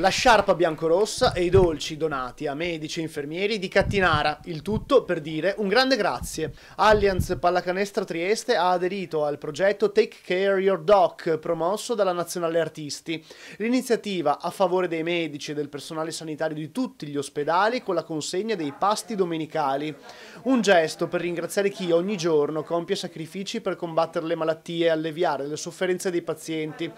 la sciarpa biancorossa e i dolci donati a medici e infermieri di Cattinara, il tutto per dire un grande grazie. Allianz Pallacanestro Trieste ha aderito al progetto Take Care Your Doc, promosso dalla Nazionale Artisti. L'iniziativa a favore dei medici e del personale sanitario di tutti gli ospedali con la consegna dei pasti domenicali. Un gesto per ringraziare chi ogni giorno compie sacrifici per combattere le malattie e alleviare le sofferenze dei pazienti.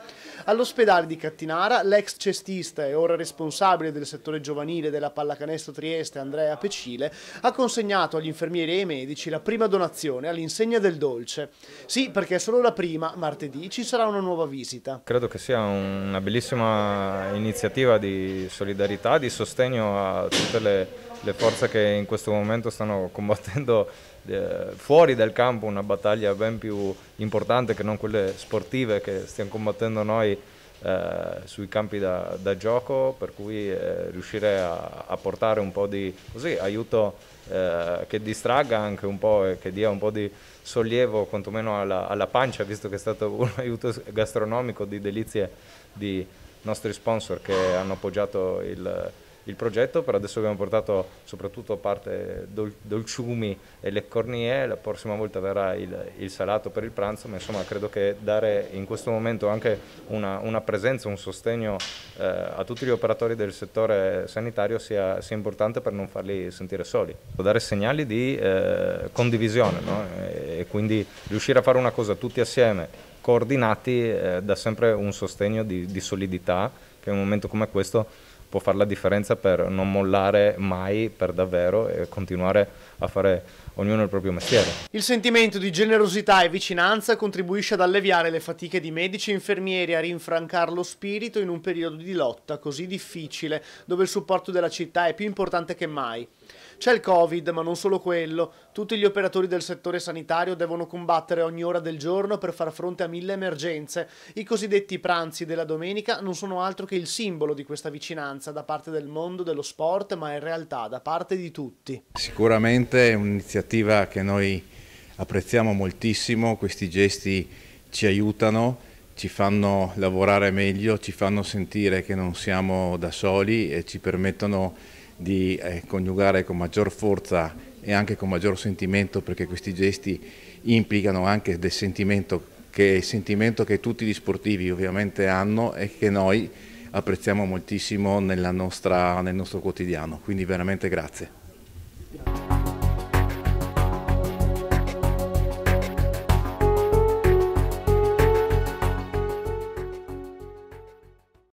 All'ospedale di Cattinara l'ex cestista e e ora responsabile del settore giovanile della pallacanestro Trieste Andrea Pecile, ha consegnato agli infermieri e ai medici la prima donazione all'insegna del dolce. Sì, perché è solo la prima, martedì ci sarà una nuova visita. Credo che sia una bellissima iniziativa di solidarietà, di sostegno a tutte le, le forze che in questo momento stanno combattendo eh, fuori dal campo una battaglia ben più importante che non quelle sportive che stiamo combattendo noi eh, sui campi da, da, gioco, per cui eh, riuscire a, a, portare un po' di così, aiuto eh, che distragga anche un po' e che dia un po' di sollievo quantomeno alla, alla pancia, visto che è stato un aiuto gastronomico di delizie di nostri sponsor che hanno appoggiato il il progetto, per adesso abbiamo portato soprattutto parte dol- dolciumi e le cornie, la prossima volta verrà il, il, salato per il pranzo, ma insomma credo che dare in questo momento anche una, una presenza, un sostegno eh, a tutti gli operatori del settore sanitario sia, sia, importante per non farli sentire soli, dare segnali di eh, condivisione no? e, quindi riuscire a fare una cosa tutti assieme coordinati eh, dà sempre un sostegno di, di solidità che in un momento come questo può fare la differenza per non mollare mai per davvero e continuare a fare ognuno il proprio mestiere. Il sentimento di generosità e vicinanza contribuisce ad alleviare le fatiche di medici e infermieri, a rinfrancar lo spirito in un periodo di lotta così difficile, dove il supporto della città è più importante che mai. C'è il Covid, ma non solo quello. Tutti gli operatori del settore sanitario devono combattere ogni ora del giorno per far fronte a mille emergenze. I cosiddetti pranzi della domenica non sono altro che il simbolo di questa vicinanza da parte del mondo dello sport, ma in realtà da parte di tutti. Sicuramente è un'iniziativa iniziativa che noi apprezziamo moltissimo, questi gesti ci aiutano, ci fanno lavorare meglio, ci fanno sentire che non siamo da soli e ci permettono di eh, coniugare con maggior forza e anche con maggior sentimento perché questi gesti implicano anche del sentimento che è il sentimento che tutti gli sportivi ovviamente hanno e che noi apprezziamo moltissimo nostra, nel nostro quotidiano, quindi veramente grazie.